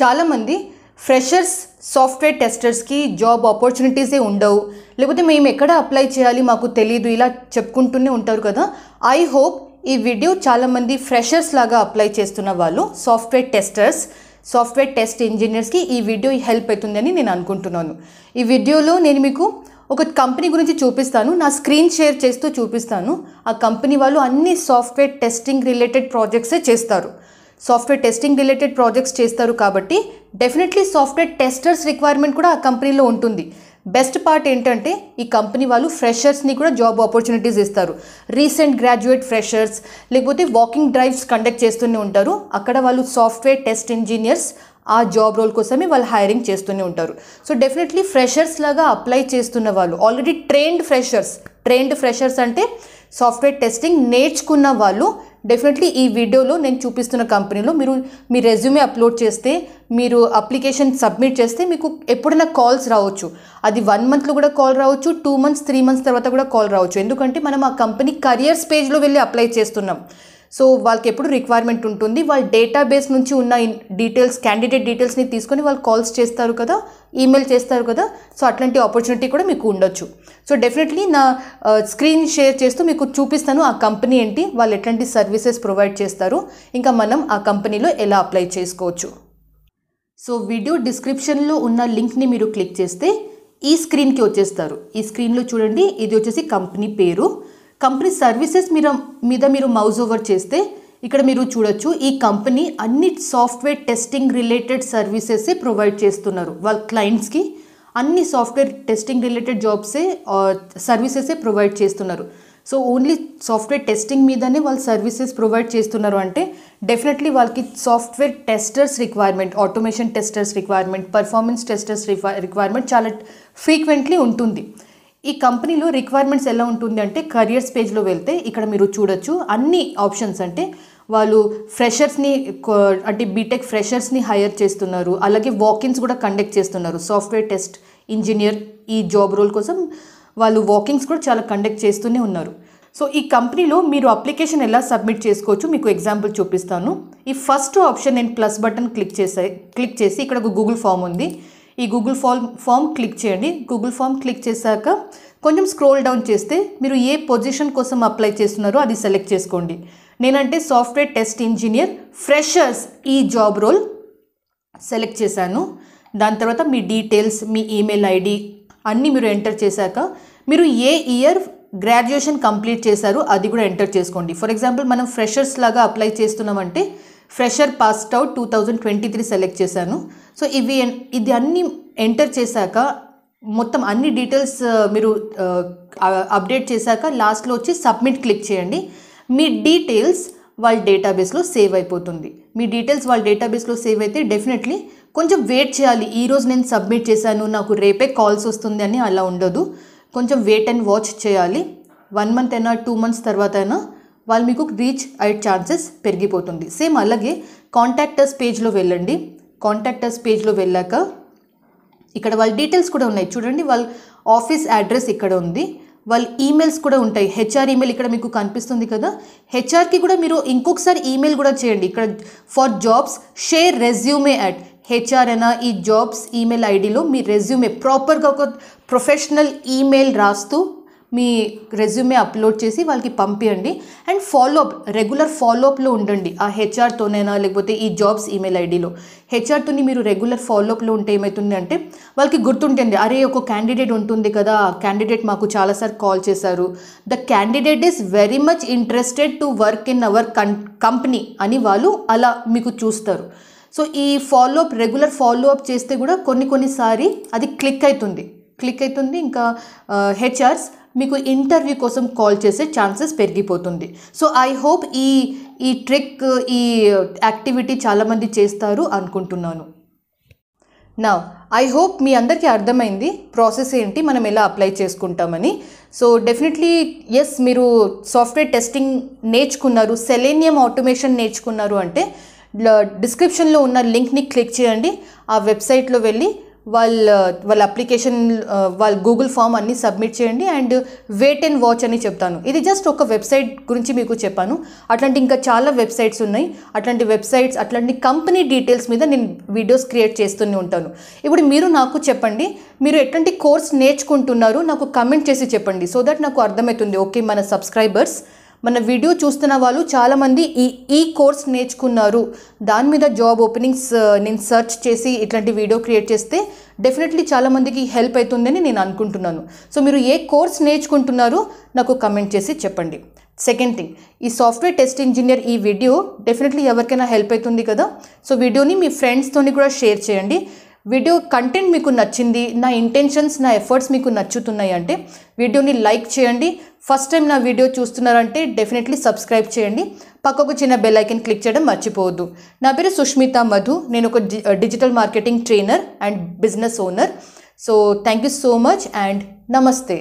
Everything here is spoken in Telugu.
చాలామంది ఫ్రెషర్స్ సాఫ్ట్వేర్ టెస్టర్స్కి జాబ్ ఆపర్చునిటీసే ఉండవు లేకపోతే మేము ఎక్కడ అప్లై చేయాలి మాకు తెలియదు ఇలా చెప్పుకుంటూనే ఉంటారు కదా ఐ హోప్ ఈ వీడియో చాలామంది ఫ్రెషర్స్ లాగా అప్లై చేస్తున్న వాళ్ళు సాఫ్ట్వేర్ టెస్టర్స్ సాఫ్ట్వేర్ టెస్ట్ ఇంజనీర్స్కి ఈ వీడియో హెల్ప్ అవుతుందని నేను అనుకుంటున్నాను ఈ వీడియోలో నేను మీకు ఒక కంపెనీ గురించి చూపిస్తాను నా స్క్రీన్ షేర్ చేస్తూ చూపిస్తాను ఆ కంపెనీ వాళ్ళు అన్ని సాఫ్ట్వేర్ టెస్టింగ్ రిలేటెడ్ ప్రాజెక్ట్సే చేస్తారు సాఫ్ట్వేర్ టెస్టింగ్ రిలేటెడ్ ప్రాజెక్ట్స్ చేస్తారు కాబట్టి డెఫినెట్లీ సాఫ్ట్వేర్ టెస్టర్స్ రిక్వైర్మెంట్ కూడా ఆ కంపెనీలో ఉంటుంది బెస్ట్ పార్ట్ ఏంటంటే ఈ కంపెనీ వాళ్ళు ఫ్రెషర్స్ని కూడా జాబ్ ఆపర్చునిటీస్ ఇస్తారు రీసెంట్ గ్రాడ్యుయేట్ ఫ్రెషర్స్ లేకపోతే వాకింగ్ డ్రైవ్స్ కండక్ట్ చేస్తూనే ఉంటారు అక్కడ వాళ్ళు సాఫ్ట్వేర్ టెస్ట్ ఇంజనీర్స్ ఆ జాబ్ రోల్ కోసమే వాళ్ళు హైరింగ్ చేస్తూనే ఉంటారు సో డెఫినెట్లీ ఫ్రెషర్స్ లాగా అప్లై చేస్తున్న వాళ్ళు already trained freshers trained freshers అంటే సాఫ్ట్వేర్ టెస్టింగ్ నేర్చుకున్న వాళ్ళు డెఫినెట్లీ ఈ వీడియోలో నేను చూపిస్తున్న కంపెనీలో మీరు మీ రెజ్యూమే అప్లోడ్ చేస్తే మీరు అప్లికేషన్ సబ్మిట్ చేస్తే మీకు ఎప్పుడైనా కాల్స్ రావచ్చు అది వన్ మంత్లో కూడా కాల్ రావచ్చు టూ మంత్స్ త్రీ మంత్స్ తర్వాత కూడా కాల్ రావచ్చు ఎందుకంటే మనం ఆ కంపెనీ కరియర్స్ పేజ్లో వెళ్ళి అప్లై చేస్తున్నాం సో వాళ్ళకి ఎప్పుడు రిక్వైర్మెంట్ ఉంటుంది వాళ్ళ డేటాబేస్ నుంచి ఉన్న డీటెయిల్స్ క్యాండిడేట్ డీటెయిల్స్ని తీసుకొని వాళ్ళు కాల్స్ చేస్తారు కదా ఈమెయిల్ చేస్తారు కదా సో అట్లాంటి ఆపర్చునిటీ కూడా మీకు ఉండొచ్చు సో డెఫినెట్లీ నా స్క్రీన్ షేర్ చేస్తూ మీకు చూపిస్తాను ఆ కంపెనీ ఏంటి వాళ్ళు ఎట్లాంటి సర్వీసెస్ ప్రొవైడ్ చేస్తారు ఇంకా మనం ఆ కంపెనీలో ఎలా అప్లై చేసుకోవచ్చు సో వీడియో డిస్క్రిప్షన్లో ఉన్న లింక్ని మీరు క్లిక్ చేస్తే ఈ స్క్రీన్కి వచ్చేస్తారు ఈ స్క్రీన్లో చూడండి ఇది వచ్చేసి కంపెనీ పేరు కంపెనీ సర్వీసెస్ మీరు మీద మీరు మౌజ్ ఓవర్ చేస్తే ఇక్కడ మీరు చూడొచ్చు ఈ కంపెనీ అన్ని software testing related services provide చేస్తున్నారు వాళ్ళ క్లయింట్స్కి అన్ని సాఫ్ట్వేర్ టెస్టింగ్ రిలేటెడ్ జాబ్సే సర్వీసెస్ ప్రొవైడ్ చేస్తున్నారు సో ఓన్లీ సాఫ్ట్వేర్ టెస్టింగ్ మీదనే వాళ్ళు సర్వీసెస్ ప్రొవైడ్ చేస్తున్నారు అంటే డెఫినెట్లీ వాళ్ళకి software testers requirement automation testers requirement performance testers requirement చాలా ఫ్రీక్వెంట్లీ ఉంటుంది ఈ కంపెనీలో రిక్వైర్మెంట్స్ ఎలా ఉంటుంది అంటే కరియర్స్ పేజ్లో వెళ్తే ఇక్కడ మీరు చూడొచ్చు అన్ని ఆప్షన్స్ అంటే వాళ్ళు ఫ్రెషర్స్ని అంటే బీటెక్ ఫ్రెషర్స్ని హైర్ చేస్తున్నారు అలాగే వాకిన్స్ కూడా కండక్ట్ చేస్తున్నారు సాఫ్ట్వేర్ టెస్ట్ ఇంజనీర్ ఈ జాబ్ రోల్ కోసం వాళ్ళు వాకింగ్స్ కూడా చాలా కండక్ట్ చేస్తూనే ఉన్నారు సో ఈ కంపెనీలో మీరు అప్లికేషన్ ఎలా సబ్మిట్ చేసుకోవచ్చు మీకు ఎగ్జాంపుల్ చూపిస్తాను ఈ ఫస్ట్ ఆప్షన్ నేను ప్లస్ బటన్ క్లిక్ చేసే క్లిక్ చేసి ఇక్కడ ఒక గూగుల్ ఫామ్ ఉంది ఈ గూగుల్ ఫామ్ ఫామ్ క్లిక్ చేయండి గూగుల్ ఫామ్ క్లిక్ చేశాక కొంచెం స్క్రోల్ డౌన్ చేస్తే మీరు ఏ పొజిషన్ కోసం అప్లై చేస్తున్నారో అది సెలెక్ట్ చేసుకోండి నేనంటే సాఫ్ట్వేర్ టెస్ట్ ఇంజనీర్ ఫ్రెషర్స్ ఈ జాబ్ రోల్ సెలెక్ట్ చేశాను దాని తర్వాత మీ డీటెయిల్స్ మీ ఈమెయిల్ ఐడి అన్నీ మీరు ఎంటర్ చేశాక మీరు ఏ ఇయర్ గ్రాడ్యుయేషన్ కంప్లీట్ చేశారు అది కూడా ఎంటర్ చేసుకోండి ఫర్ ఎగ్జాంపుల్ మనం ఫ్రెషర్స్ లాగా అప్లై చేస్తున్నామంటే fresher passed out two thousand twenty three select చేశాను సో ఇవి ఇది అన్నీ ఎంటర్ చేశాక మొత్తం అన్ని డీటెయిల్స్ మీరు అప్డేట్ చేశాక లాస్ట్లో వచ్చి సబ్మిట్ క్లిక్ చేయండి మీ డీటెయిల్స్ వాళ్ళ డేటాబేస్లో సేవ్ అయిపోతుంది మీ డీటెయిల్స్ వాళ్ళ డేటాబేస్లో సేవ్ అయితే డెఫినెట్లీ కొంచెం వెయిట్ చేయాలి ఈరోజు నేను సబ్మిట్ చేశాను నాకు రేపే కాల్స్ వస్తుంది అని అలా ఉండదు కొంచెం వెయిట్ అండ్ వాచ్ చేయాలి వన్ మంత్ అయినా టూ మంత్స్ తర్వాత అయినా వాళ్ళు మీకు రీచ్ అయ్యే ఛాన్సెస్ పెరిగిపోతుంది సేమ్ అలాగే కాంటాక్టర్స్ పేజ్లో వెళ్ళండి కాంటాక్టర్స్ పేజ్లో వెళ్ళాక ఇక్కడ వాళ్ళ డీటెయిల్స్ కూడా ఉన్నాయి చూడండి వాళ్ళ ఆఫీస్ అడ్రస్ ఇక్కడ ఉంది వాళ్ళ ఈమెయిల్స్ కూడా ఉంటాయి హెచ్ఆర్ ఈమెయిల్ ఇక్కడ మీకు కనిపిస్తుంది కదా హెచ్ఆర్కి కూడా మీరు ఇంకొకసారి ఈమెయిల్ కూడా చేయండి ఇక్కడ for jobs share resume at HR అయినా ఈ జాబ్స్ ఈమెయిల్ ఐడిలో మీ రెజ్యూమే ప్రాపర్గా ఒక ప్రొఫెషనల్ ఈమెయిల్ రాస్తూ మీ రెజ్యూమే అప్లోడ్ చేసి వాళ్ళకి పంపించండి అండ్ ఫాలోఅప్ రెగ్యులర్ ఫాలోఅప్లో ఉండండి ఆ హెచ్ఆర్తోనైనా లేకపోతే ఈ జాబ్స్ ఈమెయిల్ ఐడిలో హెచ్ఆర్తోని మీరు రెగ్యులర్ ఫాలోఅప్లో ఉంటే ఏమవుతుంది అంటే వాళ్ళకి గుర్తుంటుంది అరే ఒక క్యాండిడేట్ ఉంటుంది కదా క్యాండిడేట్ మాకు చాలాసార్లు కాల్ చేశారు the candidate is very much interested to work in our com company అని వాళ్ళు అలా మీకు చూస్తారు సో ఈ ఫాలోఅప్ రెగ్యులర్ ఫాలోఅప్ చేస్తే కూడా కొన్ని కొన్నిసారి అది క్లిక్ అవుతుంది క్లిక్ అవుతుంది ఇంకా హెచ్ఆర్స్ మీకు ఇంటర్వ్యూ కోసం కాల్ చేసే ఛాన్సెస్ పెరిగిపోతుంది సో ఐ హోప్ ఈ ఈ ట్రిక్ ఈ యాక్టివిటీ చాలామంది చేస్తారు అనుకుంటున్నాను నా ఐ హోప్ మీ అందరికీ అర్థమైంది ప్రాసెస్ ఏంటి మనం ఎలా అప్లై చేసుకుంటామని సో డెఫినెట్లీ ఎస్ మీరు సాఫ్ట్వేర్ టెస్టింగ్ నేర్చుకున్నారు సెలేనియం ఆటోమేషన్ నేర్చుకున్నారు అంటే డిస్క్రిప్షన్లో ఉన్న లింక్ని క్లిక్ చేయండి ఆ వెబ్సైట్లో వెళ్ళి వాళ్ళ వాళ్ళ అప్లికేషన్ వాళ్ళ గూగుల్ ఫామ్ అన్ని సబ్మిట్ చేయండి అండ్ వెయిట్ అండ్ వాచ్ అని చెప్తాను ఇది జస్ట్ ఒక వెబ్సైట్ గురించి మీకు చెప్పాను అట్లాంటి ఇంకా చాలా వెబ్సైట్స్ ఉన్నాయి అట్లాంటి వెబ్సైట్స్ అట్లాంటి కంపెనీ డీటెయిల్స్ మీద నేను వీడియోస్ క్రియేట్ చేస్తూనే ఉంటాను ఇప్పుడు మీరు నాకు చెప్పండి మీరు ఎట్లాంటి కోర్స్ నేర్చుకుంటున్నారు నాకు కమెంట్ చేసి చెప్పండి సో దట్ నాకు అర్థమవుతుంది ఓకే మన సబ్స్క్రైబర్స్ మన వీడియో చూస్తున్న వాళ్ళు చాలామంది ఈ ఈ కోర్స్ నేర్చుకున్నారు దాని మీద జాబ్ ఓపెనింగ్స్ uh, నేను సెర్చ్ చేసి ఇట్లాంటి వీడియో క్రియేట్ చేస్తే డెఫినెట్లీ చాలామందికి హెల్ప్ అవుతుందని నేను అనుకుంటున్నాను సో మీరు ఏ కోర్స్ నేర్చుకుంటున్నారు నాకు కమెంట్ చేసి చెప్పండి సెకండ్ థింగ్ ఈ సాఫ్ట్వేర్ టెస్ట్ ఇంజనీర్ ఈ వీడియో డెఫినెట్లీ ఎవరికైనా హెల్ప్ అవుతుంది కదా సో వీడియోని మీ ఫ్రెండ్స్తోని కూడా షేర్ చేయండి వీడియో కంటెంట్ మీకు నచ్చింది నా ఇంటెన్షన్స్ నా ఎఫర్ట్స్ మీకు నచ్చుతున్నాయి అంటే వీడియోని లైక్ చేయండి ఫస్ట్ టైం నా వీడియో చూస్తున్నారంటే డెఫినెట్లీ సబ్స్క్రైబ్ చేయండి పక్కకు చిన్న బెల్ ఐకన్ క్లిక్ చేయడం మర్చిపోవద్దు నా పేరు సుష్మిత మధు నేను ఒక digital marketing trainer and business owner so thank you so much and నమస్తే